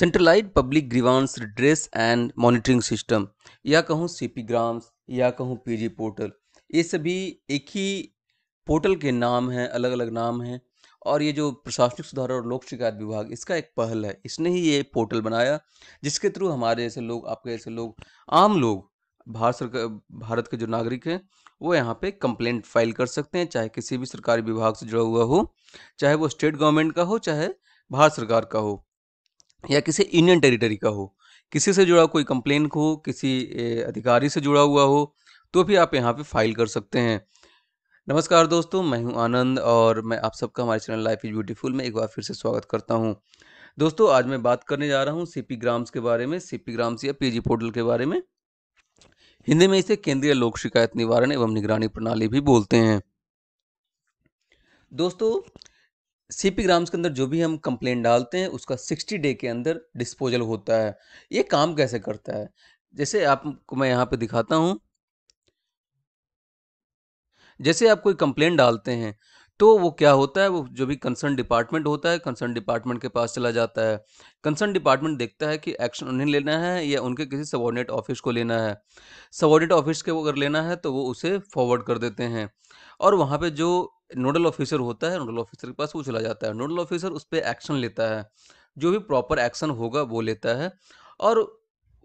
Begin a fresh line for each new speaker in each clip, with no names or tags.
centralise public grievance redress and monitoring system या कहूँ C P grams या कहूँ पीजी पोर्टल ये सभी एक ही पोर्टल के नाम हैं अलग अलग नाम हैं और ये जो प्रशासनिक सुधार और लोक शिकायत विभाग इसका एक पहल है इसने ही ये पोर्टल बनाया जिसके थ्रू हमारे जैसे लोग आपके जैसे लोग आम लोग भारत सरकार भारत के जो नागरिक हैं वो यहाँ पे कंप्लेंट फाइल कर सकते हैं चाहे किसी भी सरकारी विभाग से जुड़ा हुआ हो चाहे वो स्टेट गवर्नमेंट का हो चाहे भारत सरकार का हो या किसी यूनियन टेरिटरी का हो किसी से जुड़ा कोई कंप्लेन हो किसी अधिकारी से जुड़ा हुआ हो तो भी आप यहाँ पे फाइल कर सकते हैं नमस्कार दोस्तों मैं हूँ आनंद और मैं आप सबका हमारे चैनल लाइफ इज़ ब्यूटीफुल में एक बार फिर से स्वागत करता हूँ दोस्तों आज मैं बात करने जा रहा हूँ सीपी ग्राम्स के बारे में सीपी ग्राम्स या पीजी पोर्टल के बारे में हिंदी में इसे केंद्रीय लोक शिकायत निवारण एवं निगरानी प्रणाली भी बोलते हैं दोस्तों सी पी ग्राम्स के अंदर जो भी हम कंप्लेन डालते हैं उसका सिक्सटी डे के अंदर डिस्पोजल होता है ये काम कैसे करता है जैसे आपको मैं यहाँ पे दिखाता हूँ जैसे आप कोई कंप्लेन डालते हैं तो वो क्या होता है वो जो भी कंसर्न डिपार्टमेंट होता है कंसर्न डिपार्टमेंट के पास चला जाता है कंसर्न डिपार्टमेंट देखता है कि एक्शन उन्हें लेना है या उनके किसी सबॉर्डिनेट ऑफिस को लेना है सबॉर्डिनेट ऑफिस के अगर लेना है तो वो उसे फॉरवर्ड कर देते हैं और वहाँ पे जो नोडल ऑफिसर होता है नोडल ऑफिसर के पास वो चला जाता है नोडल ऑफिसर उस पर एक्शन लेता है जो भी प्रॉपर एक्शन होगा वो लेता है और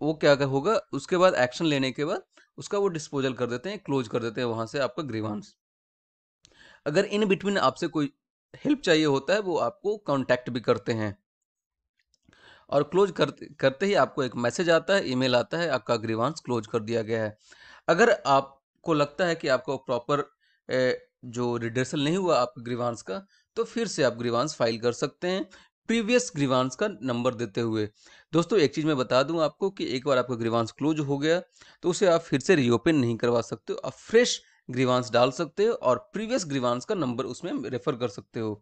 वो क्या क्या होगा उसके बाद एक्शन लेने के बाद उसका वो डिस्पोजल कर देते हैं क्लोज कर देते हैं वहाँ से आपका ग्रीवांस अगर इन बिटवीन आपसे कोई हेल्प चाहिए होता है वो आपको कॉन्टैक्ट भी करते हैं और क्लोज करते करते ही आपको एक मैसेज आता है ईमेल आता है आपका ग्रीवांस क्लोज कर दिया गया है अगर आपको लगता है कि आपको प्रॉपर जो रिडर्सल नहीं हुआ आपका ग्रीवांश का तो फिर से आप ग्रीवांश फाइल कर सकते हैं प्रीवियस ग्रीवांश का नंबर देते हुए दोस्तों एक चीज़ मैं बता दूं आपको कि एक बार आपका ग्रीवांश क्लोज हो गया तो उसे आप फिर से रीओपन नहीं करवा सकते हो आप फ्रेश ग्रीवांश डाल सकते हो और प्रीवियस ग्रीवांश का नंबर उसमें रेफर कर सकते हो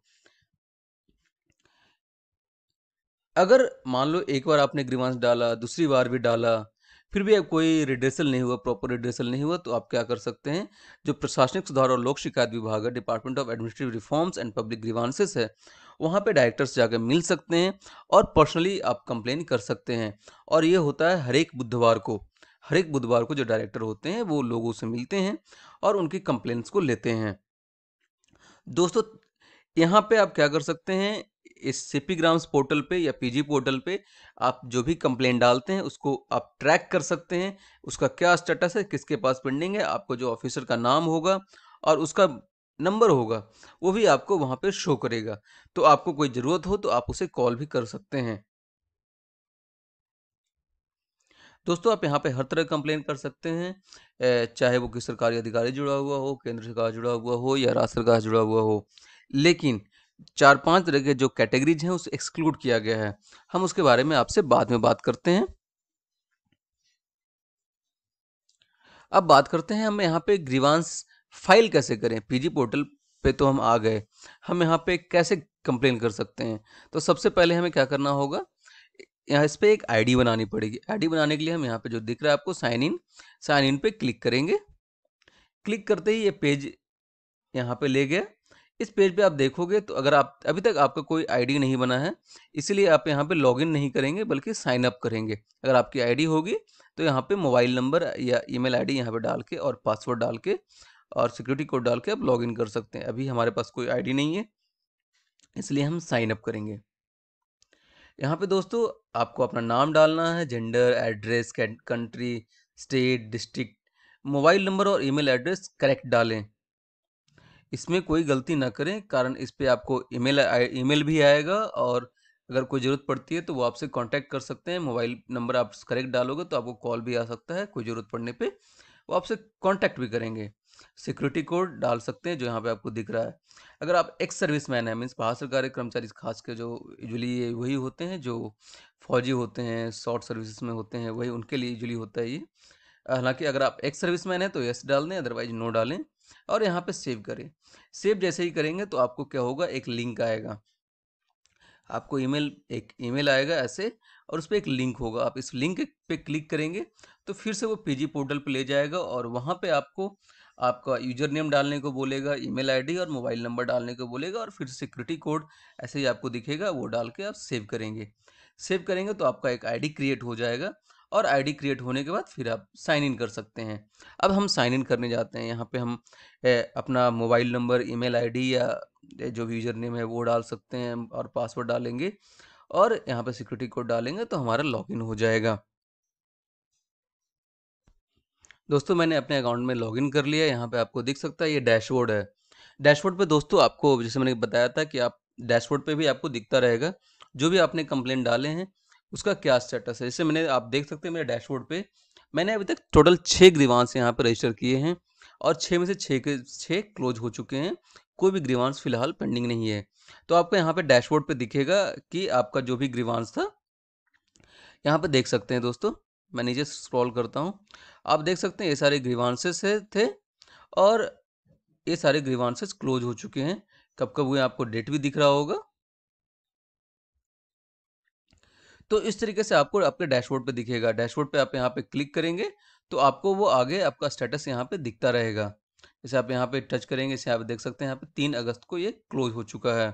अगर मान लो एक बार आपने ग्रीवांश डाला दूसरी बार भी डाला फिर भी कोई रिड्रेसल नहीं हुआ प्रॉपर रिड्रेसल नहीं हुआ तो आप क्या कर सकते हैं जो प्रशासनिक सुधार और लोक शिकायत विभाग है department of administrative reforms and public grievances है वहाँ पे डायरेक्टर से जाकर मिल सकते हैं और पर्सनली आप कंप्लेन कर सकते हैं और ये होता है हर एक बुधवार को हर एक बुधवार को जो डायरेक्टर होते हैं वो लोगों से मिलते हैं और उनकी कंप्लेंट्स को लेते हैं दोस्तों यहाँ पे आप क्या कर सकते हैं इस सीपी ग्राम्स पोर्टल पे या पीजी पोर्टल पे आप जो भी कंप्लेन डालते हैं उसको आप ट्रैक कर सकते हैं उसका क्या स्टेटस है किसके पास पेंडिंग है आपको जो ऑफिसर का नाम होगा और उसका नंबर होगा वो भी आपको वहाँ पे शो करेगा तो आपको कोई ज़रूरत हो तो आप उसे कॉल भी कर सकते हैं दोस्तों आप यहाँ पे हर तरह कंप्लेन कर सकते हैं चाहे वो किसी सरकारी अधिकारी जुड़ा हुआ हो केंद्र सरकार जुड़ा हुआ हो या राज्य सरकार जुड़ा हुआ हो लेकिन चार पांच तरह के जो कैटेगरीज हैं उसे एक्सक्लूड किया गया है हम उसके बारे में आपसे बाद में बात करते हैं अब बात करते हैं हम यहाँ पे ग्रीवांस फाइल कैसे करें पीजी पोर्टल पे तो हम आ गए हम यहाँ पे कैसे कंप्लेन कर सकते हैं तो सबसे पहले हमें क्या करना होगा यहाँ इस पर एक आईडी बनानी पड़ेगी आईडी बनाने के लिए हम यहाँ पे जो दिख रहा है आपको साइन इन साइन इन पे क्लिक करेंगे क्लिक करते ही ये पेज यहाँ पे ले गया इस पेज पे आप देखोगे तो अगर आप अभी तक आपका कोई आईडी नहीं बना है इसलिए आप यहाँ पे लॉगिन नहीं करेंगे बल्कि साइन अप करेंगे अगर आपकी आईडी होगी तो यहाँ पे मोबाइल नंबर या ईमेल आईडी यहाँ पे डाल के और पासवर्ड डाल के और सिक्योरिटी कोड डाल के आप लॉगिन कर सकते हैं अभी हमारे पास कोई आई नहीं है इसलिए हम साइन अप करेंगे यहाँ पर दोस्तों आपको अपना नाम डालना है gender address country state district mobile number और ईमेल एड्रेस करेक्ट डालें इसमें कोई गलती ना करें कारण इस पर आपको ईमेल ईमेल भी आएगा और अगर कोई ज़रूरत पड़ती है तो वो आपसे कांटेक्ट कर सकते हैं मोबाइल नंबर आप करेक्ट डालोगे तो आपको कॉल भी आ सकता है कोई ज़रूरत पड़ने पे वो आपसे कांटेक्ट भी करेंगे सिक्योरिटी कोड डाल सकते हैं जो यहाँ पे आपको दिख रहा है अगर आप एक्स सर्विस मैन है मीन्स बाहर सरकारी कर्मचारी खास के जो यूजली ये वही होते हैं जो फौजी होते हैं शॉर्ट सर्विस में होते हैं वही उनके लिए यूजली होता है ये हालांकि अगर आप एक्स सर्विस मैन है तो यस डाल दें अदरवाइज नो डालें और यहाँ पे सेव करें सेव जैसे ही करेंगे तो आपको क्या होगा एक लिंक आएगा आपको ईमेल एक ईमेल आएगा ऐसे और उस पर एक लिंक होगा आप इस लिंक पे क्लिक करेंगे तो फिर से वो पीजी पोर्टल पे ले जाएगा और वहाँ पे आपको आपका यूजर नेम डालने को बोलेगा ईमेल आईडी और मोबाइल नंबर डालने को बोलेगा और फिर सिक्योरिटी कोड ऐसे ही आपको दिखेगा वो डाल के आप सेव करेंगे सेव करेंगे तो आपका एक आईडी क्रिएट हो जाएगा और आईडी क्रिएट होने के बाद फिर आप साइन इन कर सकते हैं अब हम साइन इन करने जाते हैं यहाँ पे हम अपना मोबाइल नंबर ईमेल आईडी या जो भी यूजर नेम है वो डाल सकते हैं और पासवर्ड डालेंगे और यहाँ पे सिक्योरिटी कोड डालेंगे तो हमारा लॉगिन हो जाएगा दोस्तों मैंने अपने अकाउंट में लॉगिन कर लिया यहाँ पे आपको दिख सकता है ये डैशबोर्ड है डैशबोर्ड पे दोस्तों आपको जैसे मैंने बताया था कि आप डैशबोर्ड पे भी आपको दिखता रहेगा जो भी आपने कंप्लेंट डाले हैं उसका क्या स्टेटस है जैसे मैंने आप देख सकते हैं मेरे डैशबोर्ड पे मैंने अभी तक टोटल छः ग्रीवांस यहाँ पर रजिस्टर किए हैं और छः में से छः के छः क्लोज हो चुके हैं कोई भी ग्रीवांस फिलहाल पेंडिंग नहीं है तो आपको यहाँ पे डैशबोर्ड पे दिखेगा कि आपका जो भी ग्रीवांस था यहाँ पे देख सकते हैं दोस्तों मैं नीचे स्क्रॉल करता हूँ आप देख सकते हैं ये सारे ग्रीवांसेस थे और ये सारे ग्रीवांसेस क्लोज हो चुके हैं कब कब हुए आपको डेट भी दिख रहा होगा तो इस तरीके से आपको आपके डैशबोर्ड पे दिखेगा डैशबोर्ड पे आप यहाँ पे क्लिक करेंगे तो आपको वो आगे आपका स्टेटस यहाँ पे दिखता रहेगा जैसे आप यहाँ पे टच करेंगे इसे आप देख सकते हैं यहाँ पे तीन अगस्त को ये क्लोज हो चुका है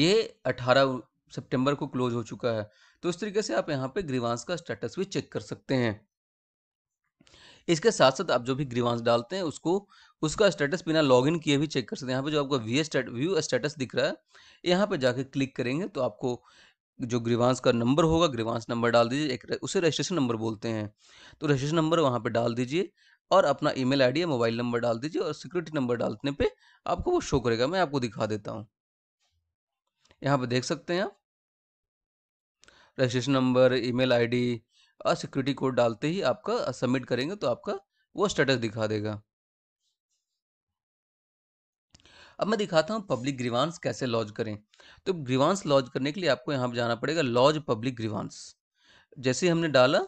ये अठारह सितंबर को क्लोज हो चुका है तो इस तरीके से आप यहाँ पे ग्रीवांस का स्टेटस भी चेक कर सकते हैं इसके साथ साथ आप जो भी ग्रीवांस डालते हैं उसको उसका स्टेटस बिना लॉगिन किए भी चेक कर सकते हैं यहाँ पे जो आपका व्यू स्टेटस दिख रहा है यहाँ पे जाके क्लिक करेंगे तो आपको जो ग्रीवांस का नंबर होगा ग्रीवांस नंबर डाल दीजिए एक उसे रजिस्ट्रेशन नंबर बोलते हैं तो रजिस्ट्रेशन नंबर वहाँ पर डाल दीजिए और अपना ई मेल या मोबाइल नंबर डाल दीजिए और सिक्योरिटी नंबर डालने पर आपको वो शो करेगा मैं आपको दिखा देता हूँ यहाँ पे देख सकते हैं आप रजिस्ट्रेशन नंबर ईमेल आईडी और सिक्योरिटी कोड डालते ही आपका सबमिट करेंगे तो आपका वो स्टेटस दिखा देगा अब मैं दिखाता हूँ पब्लिक ग्रीवांस कैसे लॉज करें तो ग्रीवांस लॉज करने के लिए आपको यहाँ पर जाना पड़ेगा लॉज पब्लिक ग्रीवांस जैसे हमने डाला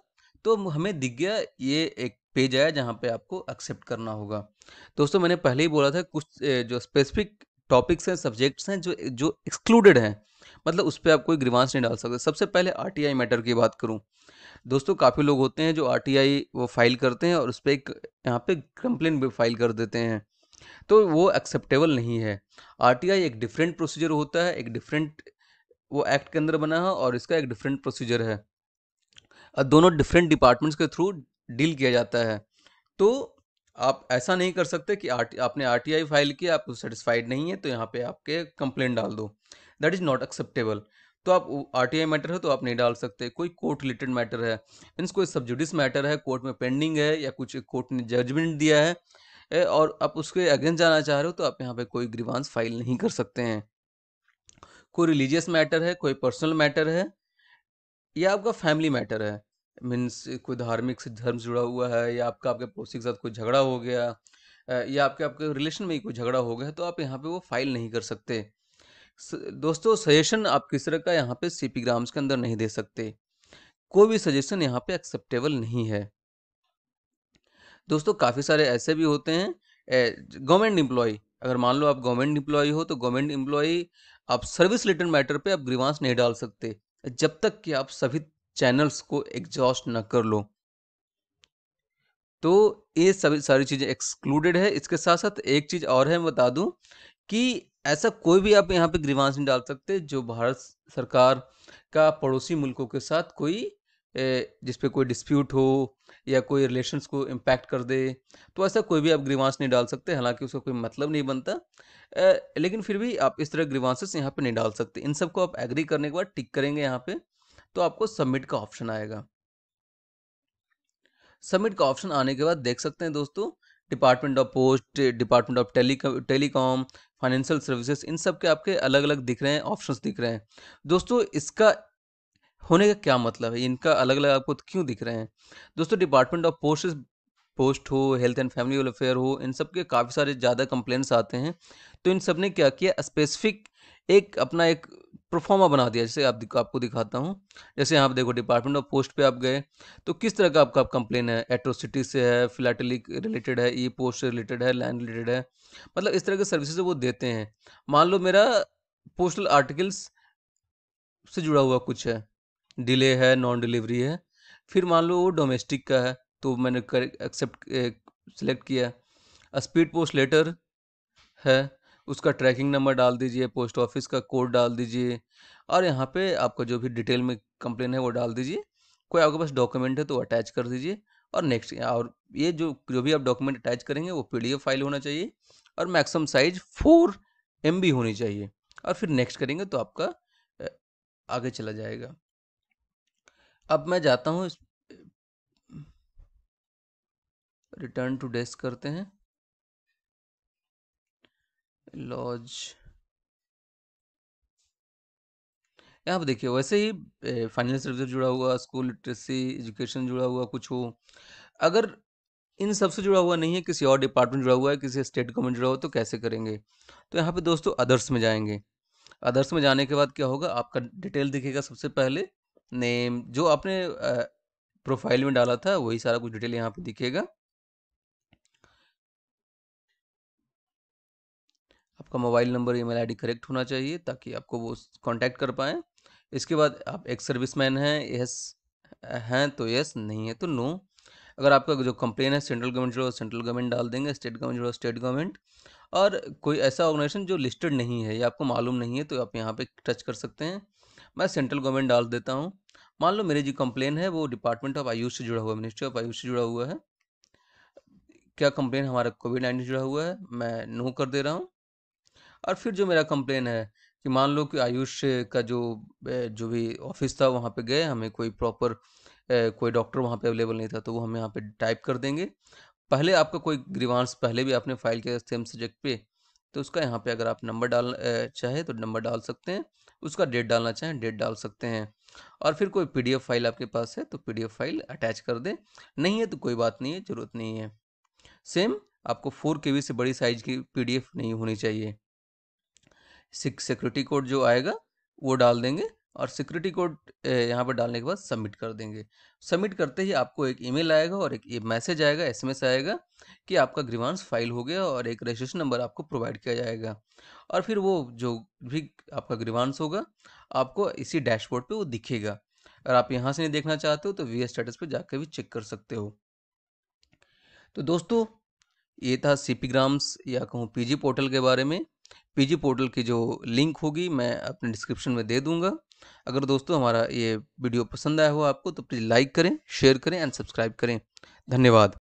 तो हमें दिख गया ये एक पेज आया जहाँ पे आपको एक्सेप्ट करना होगा दोस्तों मैंने पहले ही बोला था कुछ जो स्पेसिफिक टॉपिक्स हैं सब्जेक्ट्स हैं जो जो एक्सक्लूडेड हैं मतलब उस पर आप कोई ग्रीवांस नहीं डाल सकते सबसे पहले आर मैटर की बात करूँ दोस्तों काफ़ी लोग होते हैं जो आर वो फाइल करते हैं और उस पर एक यहाँ पे कंप्लेन भी फाइल कर देते हैं तो वो एक्सेप्टेबल नहीं है आर एक डिफरेंट प्रोसीजर होता है एक डिफरेंट वो एक्ट के अंदर बना है और इसका एक डिफरेंट प्रोसीजर है दोनों डिफरेंट डिपार्टमेंट्स के थ्रू डील किया जाता है तो आप ऐसा नहीं कर सकते कि आर आपने आर टी आई फाइल की आप सेटिस्फाइड नहीं है तो यहाँ पे आपके कंप्लेंट डाल दो दैट इज़ नॉट एक्सेप्टेबल तो आप आर टी आई मैटर है तो आप नहीं डाल सकते कोई कोर्ट रिलेटेड मैटर है मीन्स कोई सब्जुडिस मैटर है कोर्ट में पेंडिंग है या कुछ कोर्ट ने जजमेंट दिया है और आप उसके अगेंस्ट जाना चाह रहे हो तो आप यहाँ पे कोई ग्रीवांस फाइल नहीं कर सकते हैं कोई रिलीजियस मैटर है कोई पर्सनल मैटर है या आपका फैमिली मैटर है मीन्स कोई धार्मिक से धर्म जुड़ा हुआ है या आपका आपके पड़ोसी के साथ कोई झगड़ा हो गया या आपके आपके रिलेशन में ही कोई झगड़ा हो गया तो आप यहाँ पे वो फाइल नहीं कर सकते दोस्तों सजेशन आप किस तरह का यहाँ पे सीपी ग्राम्स के अंदर नहीं दे सकते कोई भी सजेशन यहाँ पे एक्सेप्टेबल नहीं है दोस्तों काफ़ी सारे ऐसे भी होते हैं गवर्नमेंट एम्प्लॉय अगर मान लो आप गवर्नमेंट एम्प्लॉय हो तो गवर्नमेंट एम्प्लॉय आप सर्विस रिटर्न मैटर पे आप ग्रीवांस नहीं डाल सकते जब तक कि आप सभी चैनल्स को एग्जॉस्ट न कर लो तो ये सभी सारी चीज़ें एक्सक्लूडेड है इसके साथ साथ एक चीज़ और है मैं बता दूं कि ऐसा कोई भी आप यहाँ पे ग्रीवांस नहीं डाल सकते जो भारत सरकार का पड़ोसी मुल्कों के साथ कोई जिस पे कोई डिस्प्यूट हो या कोई रिलेशंस को इम्पैक्ट कर दे तो ऐसा कोई भी आप ग्रीवांस नहीं डाल सकते हालांकि उसका कोई मतलब नहीं बनता लेकिन फिर भी आप इस तरह ग्रीवांसेस यहाँ पे नहीं डाल सकते इन सब को आप एग्री करने के बाद टिक करेंगे यहाँ पे तो आपको सबमिट का ऑप्शन आएगा सबमिट का ऑप्शन आने के बाद देख सकते हैं दोस्तों department of post department of telecom financial services इन सब के आपके अलग अलग दिख रहे हैं ऑप्शंस दिख रहे हैं दोस्तों इसका होने का क्या मतलब है इनका अलग अलग आपको क्यों दिख रहे हैं दोस्तों डिपार्टमेंट ऑफ पोस्ट पोस्ट हो हेल्थ एंड फैमिली वेलफेयर हो इन सब के काफ़ी सारे ज़्यादा कंप्लेंट्स आते हैं तो इन सब ने क्या किया स्पेसिफिक एक अपना एक प्रोफॉर्मा बना दिया जैसे आप आपको दिखाता हूँ जैसे यहाँ आप देखो डिपार्टमेंट ऑफ पोस्ट पे आप गए तो किस तरह का आपका आप कंप्लेन है एट्रोसिटी से है फ्लैटलिक रिलेटेड है ई पोस्ट से रिलेटेड है लैंड रिलेटेड है मतलब इस तरह के सर्विसेज वो देते हैं मान लो मेरा पोस्टल आर्टिकल्स से जुड़ा हुआ कुछ है डिले है नॉन डिलीवरी है फिर मान लो वो डोमेस्टिक का है तो मैंने कर एक्सेप्ट सेलेक्ट किया स्पीड पोस्ट लेटर है उसका ट्रैकिंग नंबर डाल दीजिए पोस्ट ऑफिस का कोड डाल दीजिए और यहाँ पे आपका जो भी डिटेल में कंप्लेन है वो डाल दीजिए कोई आपके पास डॉक्यूमेंट है तो अटैच कर दीजिए और नेक्स्ट और ये जो जो भी आप डॉक्यूमेंट अटैच करेंगे वो पी फाइल होना चाहिए और मैक्सिमम साइज फोर एम होनी चाहिए और फिर नेक्स्ट करेंगे तो आपका आगे चला जाएगा अब मैं जाता हूँ रिटर्न टू डेस्क करते हैं लॉज यहाँ पर देखिए वैसे ही फाइनेंस सर्विस जुड़ा हुआ स्कूल लिटरेसी एजुकेशन जुड़ा हुआ कुछ हो अगर इन सबसे जुड़ा हुआ नहीं है किसी और डिपार्टमेंट जुड़ा हुआ है किसी स्टेट गवर्नमेंट जुड़ा हुआ तो कैसे करेंगे तो यहाँ पे दोस्तों अदर्स में जाएंगे अदर्स में जाने के बाद क्या होगा आपका डिटेल दिखेगा सबसे पहले नेम जो आपने प्रोफाइल में डाला था वही सारा कुछ डिटेल यहाँ पे दिखेगा आपका mobile number email ID correct होना चाहिए ताकि आपको वो कांटेक्ट कर पाएँ इसके बाद आप एक सर्विसमैन हैं यस हैं तो यस नहीं है तो नो अगर आपका जो कंप्लेन है सेंट्रल गवर्नमेंट जो सेंट्रल गवर्नमेंट डाल देंगे स्टेट गवर्नमेंट जो स्टेट गवर्नमेंट और कोई ऐसा ऑर्गेनाइजेशन जो लिस्टेड नहीं है या आपको मालूम नहीं है तो आप यहाँ पे टच कर सकते हैं मैं सेंट्रल गवर्नमेंट डाल देता हूँ मान लो मेरी जो कंप्लेन है वो डिपार्टमेंट ऑफ आयुष से जुड़ा हुआ है मिनिस्ट्री ऑफ आयुष से जुड़ा हुआ है क्या कंप्लेन हमारा कोविड नाइन्टीन जुड़ा हुआ है मैं नो कर दे रहा हूँ और फिर जो मेरा कंप्लेन है कि मान लो कि आयुष का जो जो भी ऑफिस था वहाँ पे गए हमें कोई प्रॉपर कोई डॉक्टर वहाँ पे अवेलेबल नहीं था तो वो हम यहाँ पे टाइप कर देंगे पहले आपका कोई ग्रीवांस पहले भी आपने फाइल किया सेम सब्जेक्ट पे तो उसका यहाँ पे अगर आप नंबर डाल चाहे तो नंबर डाल सकते हैं उसका डेट डालना चाहें डेट डाल सकते हैं और फिर कोई पी फाइल आपके पास है तो पी फाइल अटैच कर दें नहीं है तो कोई बात नहीं है ज़रूरत नहीं है सेम आपको फोर के से बड़ी साइज की पी नहीं होनी चाहिए सिक्स सिक्योरिटी कोड जो आएगा वो डाल देंगे और सिक्योरिटी कोड यहाँ पर डालने के बाद सबमिट कर देंगे सबमिट करते ही आपको एक ईमेल आएगा और एक मैसेज आएगा एसएमएस आएगा कि आपका ग्रीवांस फाइल हो गया और एक रजिस्ट्रेशन नंबर आपको प्रोवाइड किया जाएगा और फिर वो जो भी आपका ग्रीवांस होगा आपको इसी डैशबोर्ड पर वो दिखेगा अगर आप यहाँ से नहीं देखना चाहते हो तो वी स्टेटस पर जाकर भी चेक कर सकते हो तो दोस्तों ये था सी पी ग्राम्स या कहूँ पीजी पोर्टल के बारे में पीजी पोर्टल की जो लिंक होगी मैं अपने डिस्क्रिप्शन में दे दूंगा अगर दोस्तों हमारा ये वीडियो पसंद आया हो आपको तो प्लीज़ लाइक करें शेयर करें एंड सब्सक्राइब करें धन्यवाद